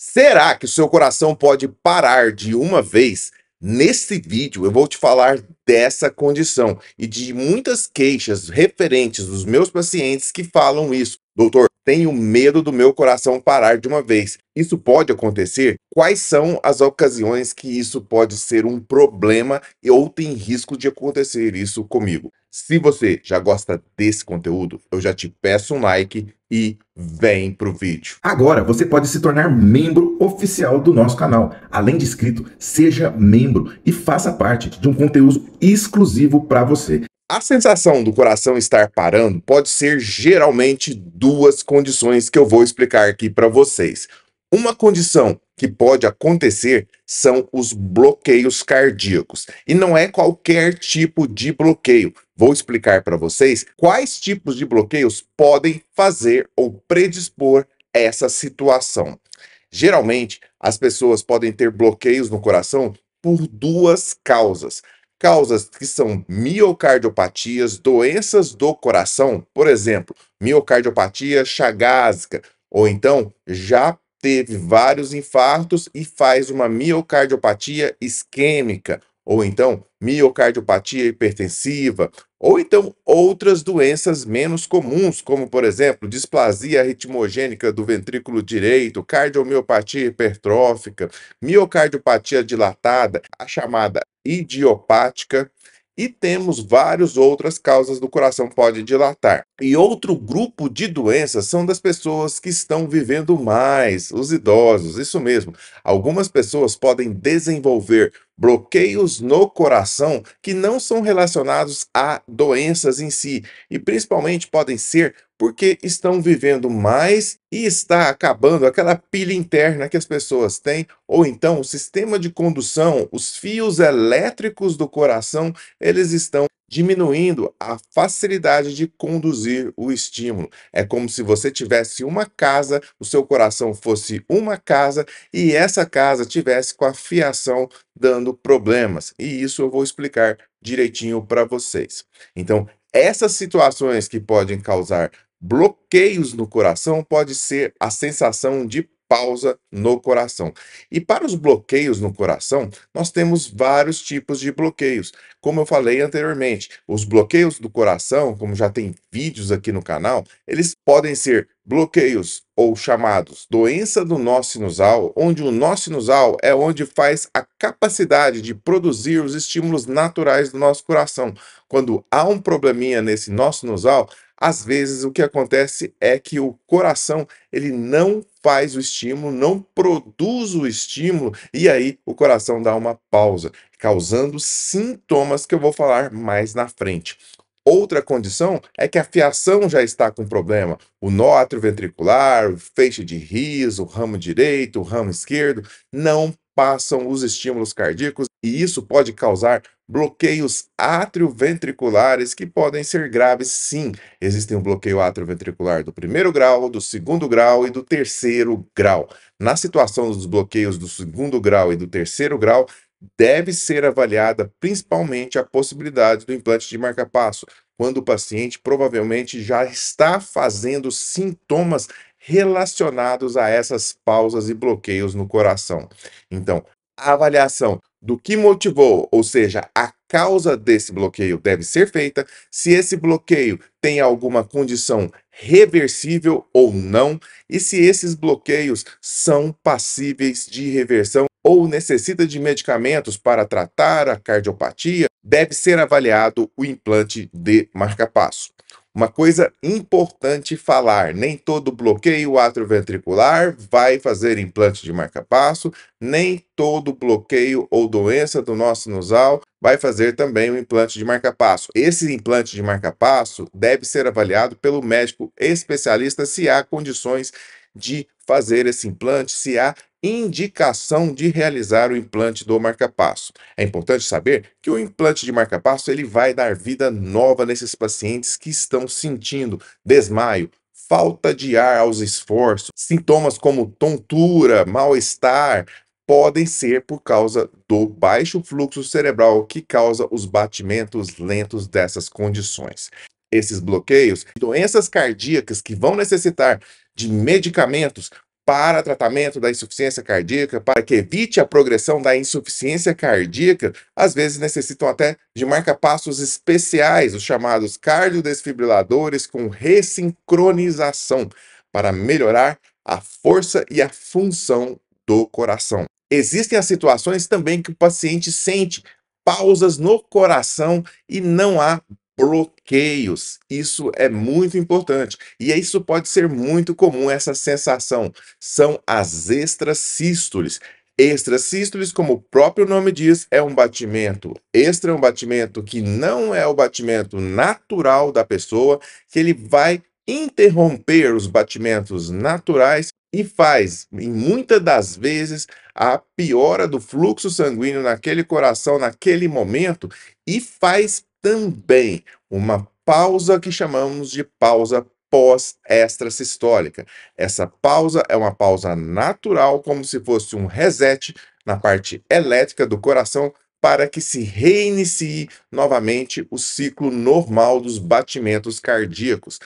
Será que o seu coração pode parar de uma vez? Neste vídeo eu vou te falar dessa condição e de muitas queixas referentes dos meus pacientes que falam isso. Doutor, tenho medo do meu coração parar de uma vez. Isso pode acontecer? Quais são as ocasiões que isso pode ser um problema ou tem risco de acontecer isso comigo? Se você já gosta desse conteúdo, eu já te peço um like e vem pro vídeo. Agora você pode se tornar membro oficial do nosso canal. Além de inscrito, seja membro e faça parte de um conteúdo exclusivo para você. A sensação do coração estar parando pode ser geralmente duas condições que eu vou explicar aqui para vocês. Uma condição que pode acontecer são os bloqueios cardíacos. E não é qualquer tipo de bloqueio. Vou explicar para vocês quais tipos de bloqueios podem fazer ou predispor essa situação. Geralmente, as pessoas podem ter bloqueios no coração por duas causas causas que são miocardiopatias, doenças do coração, por exemplo, miocardiopatia chagásica, ou então já teve vários infartos e faz uma miocardiopatia isquêmica, ou então miocardiopatia hipertensiva, ou então outras doenças menos comuns, como por exemplo, displasia ritmogênica do ventrículo direito, cardiomiopatia hipertrófica, miocardiopatia dilatada, a chamada idiopática e temos várias outras causas do coração pode dilatar. E outro grupo de doenças são das pessoas que estão vivendo mais, os idosos, isso mesmo. Algumas pessoas podem desenvolver bloqueios no coração que não são relacionados a doenças em si e principalmente podem ser porque estão vivendo mais e está acabando aquela pilha interna que as pessoas têm, ou então o sistema de condução, os fios elétricos do coração, eles estão diminuindo a facilidade de conduzir o estímulo. É como se você tivesse uma casa, o seu coração fosse uma casa e essa casa tivesse com a fiação dando problemas. E isso eu vou explicar direitinho para vocês. Então, essas situações que podem causar bloqueios no coração pode ser a sensação de pausa no coração. E para os bloqueios no coração, nós temos vários tipos de bloqueios. Como eu falei anteriormente, os bloqueios do coração, como já tem vídeos aqui no canal, eles podem ser bloqueios ou chamados doença do nó sinusal, onde o nó sinusal é onde faz a capacidade de produzir os estímulos naturais do nosso coração. Quando há um probleminha nesse nó sinusal, às vezes o que acontece é que o coração ele não faz o estímulo, não produz o estímulo e aí o coração dá uma pausa, causando sintomas que eu vou falar mais na frente. Outra condição é que a fiação já está com problema. O nó atrioventricular, o feixe de riso, o ramo direito, o ramo esquerdo, não passam os estímulos cardíacos e isso pode causar bloqueios atrioventriculares que podem ser graves, sim. Existem um bloqueio atrioventricular do primeiro grau, do segundo grau e do terceiro grau. Na situação dos bloqueios do segundo grau e do terceiro grau, deve ser avaliada principalmente a possibilidade do implante de marca-passo, quando o paciente provavelmente já está fazendo sintomas relacionados a essas pausas e bloqueios no coração. Então, a avaliação do que motivou, ou seja, a causa desse bloqueio deve ser feita, se esse bloqueio tem alguma condição reversível ou não, e se esses bloqueios são passíveis de reversão ou necessita de medicamentos para tratar a cardiopatia, deve ser avaliado o implante de marca-passo. Uma coisa importante falar: nem todo bloqueio atrioventricular vai fazer implante de marca-passo, nem todo bloqueio ou doença do nosso sinusal vai fazer também um implante de marca-passo. Esse implante de marca-passo deve ser avaliado pelo médico especialista se há condições de fazer esse implante se há indicação de realizar o implante do marca-passo. É importante saber que o implante de marca-passo ele vai dar vida nova nesses pacientes que estão sentindo desmaio, falta de ar aos esforços, sintomas como tontura, mal-estar, podem ser por causa do baixo fluxo cerebral que causa os batimentos lentos dessas condições esses bloqueios, doenças então, cardíacas que vão necessitar de medicamentos para tratamento da insuficiência cardíaca, para que evite a progressão da insuficiência cardíaca, às vezes necessitam até de marca marca-passos especiais, os chamados cardiodesfibriladores com ressincronização, para melhorar a força e a função do coração. Existem as situações também que o paciente sente pausas no coração e não há bloqueios. Isso é muito importante. E é, isso pode ser muito comum, essa sensação. São as extrasístoles. Extrasístoles, como o próprio nome diz, é um batimento extra, é um batimento que não é o batimento natural da pessoa, que ele vai interromper os batimentos naturais e faz, em muitas das vezes, a piora do fluxo sanguíneo naquele coração, naquele momento, e faz também uma pausa que chamamos de pausa pós sistólica. Essa pausa é uma pausa natural, como se fosse um reset na parte elétrica do coração para que se reinicie novamente o ciclo normal dos batimentos cardíacos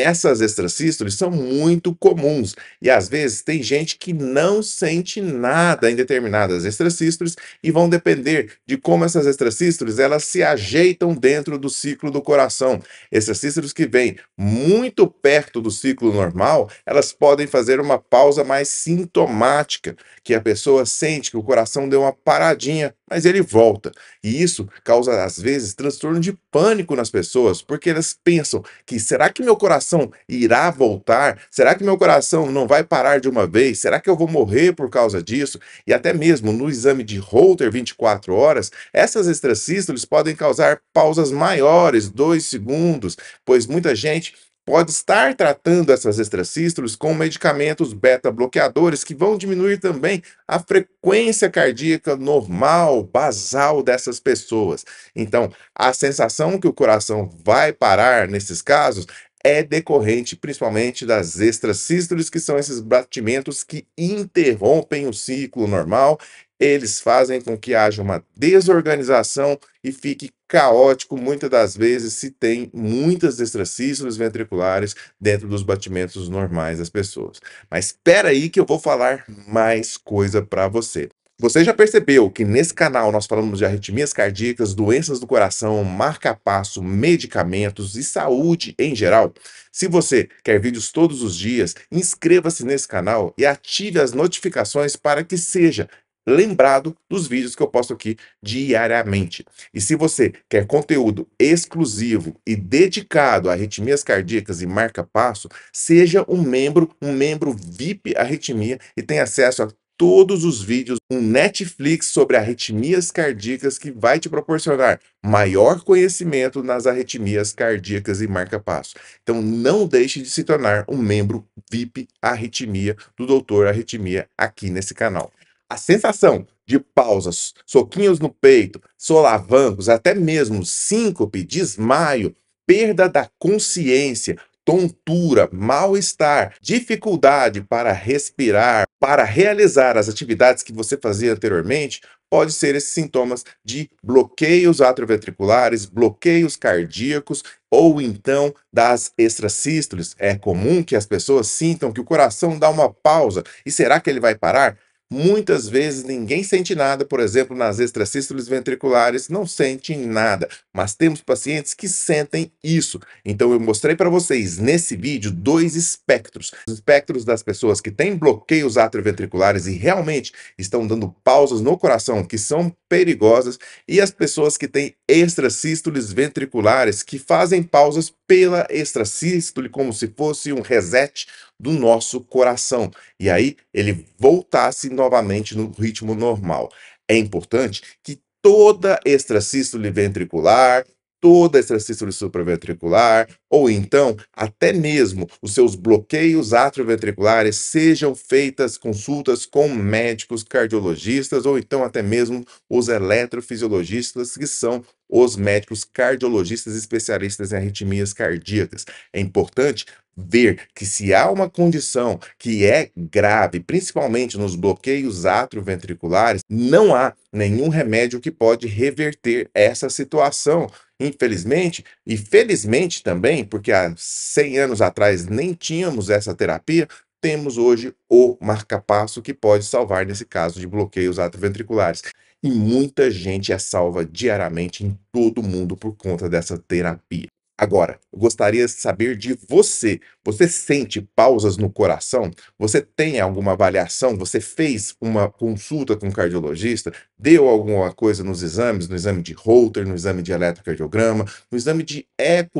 essas extracístoles são muito comuns e às vezes tem gente que não sente nada em determinadas extracístoles e vão depender de como essas extracístoles elas se ajeitam dentro do ciclo do coração. Extracístoles que vêm muito perto do ciclo normal, elas podem fazer uma pausa mais sintomática, que a pessoa sente que o coração deu uma paradinha mas ele volta. E isso causa, às vezes, transtorno de pânico nas pessoas, porque elas pensam que será que meu coração irá voltar? Será que meu coração não vai parar de uma vez? Será que eu vou morrer por causa disso? E até mesmo no exame de Holter 24 horas, essas extracístoles podem causar pausas maiores, dois segundos, pois muita gente pode estar tratando essas extracístoles com medicamentos beta-bloqueadores que vão diminuir também a frequência cardíaca normal, basal dessas pessoas. Então, a sensação que o coração vai parar nesses casos é decorrente principalmente das extracístoles, que são esses batimentos que interrompem o ciclo normal. Eles fazem com que haja uma desorganização e fique caótico muitas das vezes se tem muitas extracístoles ventriculares dentro dos batimentos normais das pessoas. Mas espera aí que eu vou falar mais coisa para você. Você já percebeu que nesse canal nós falamos de arritmias cardíacas, doenças do coração, marca-passo, medicamentos e saúde em geral? Se você quer vídeos todos os dias, inscreva-se nesse canal e ative as notificações para que seja lembrado dos vídeos que eu posto aqui diariamente. E se você quer conteúdo exclusivo e dedicado a arritmias cardíacas e marca-passo, seja um membro, um membro VIP Arritmia e tenha acesso a todos os vídeos, um Netflix sobre arritmias cardíacas que vai te proporcionar maior conhecimento nas arritmias cardíacas e marca-passo. Então não deixe de se tornar um membro VIP Arritmia do Doutor Arritmia aqui nesse canal. A sensação de pausas, soquinhos no peito, solavancos, até mesmo síncope, desmaio, perda da consciência, tontura, mal-estar, dificuldade para respirar, para realizar as atividades que você fazia anteriormente, pode ser esses sintomas de bloqueios atrioventriculares, bloqueios cardíacos ou então das extrasístoles. É comum que as pessoas sintam que o coração dá uma pausa. E será que ele vai parar? Muitas vezes ninguém sente nada, por exemplo, nas extracístoles ventriculares, não sentem nada, mas temos pacientes que sentem isso. Então eu mostrei para vocês nesse vídeo dois espectros, os espectros das pessoas que têm bloqueios atrioventriculares e realmente estão dando pausas no coração que são perigosas e as pessoas que têm extracístoles ventriculares que fazem pausas pela extracístole, como se fosse um reset do nosso coração. E aí ele voltasse novamente no ritmo normal. É importante que toda extracístole ventricular, toda extrasístole extracístole supraventricular, ou então até mesmo os seus bloqueios atrioventriculares sejam feitas consultas com médicos cardiologistas ou então até mesmo os eletrofisiologistas que são os médicos cardiologistas especialistas em arritmias cardíacas. É importante ver que se há uma condição que é grave, principalmente nos bloqueios atrioventriculares, não há nenhum remédio que pode reverter essa situação. Infelizmente, e felizmente também, porque há 100 anos atrás nem tínhamos essa terapia, temos hoje o marcapasso que pode salvar nesse caso de bloqueios atrioventriculares e muita gente é salva diariamente em todo o mundo por conta dessa terapia. Agora, eu gostaria de saber de você. Você sente pausas no coração? Você tem alguma avaliação? Você fez uma consulta com um cardiologista? Deu alguma coisa nos exames, no exame de Holter, no exame de eletrocardiograma, no exame de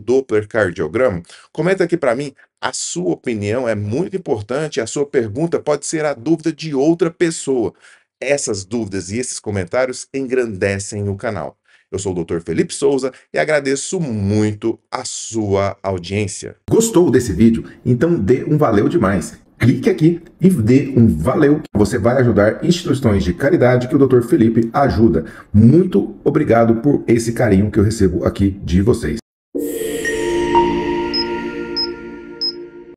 doppler cardiograma? Comenta aqui para mim a sua opinião é muito importante, a sua pergunta pode ser a dúvida de outra pessoa. Essas dúvidas e esses comentários engrandecem o canal. Eu sou o Dr. Felipe Souza e agradeço muito a sua audiência. Gostou desse vídeo? Então dê um valeu demais. Clique aqui e dê um valeu. Você vai ajudar instituições de caridade que o Dr. Felipe ajuda. Muito obrigado por esse carinho que eu recebo aqui de vocês.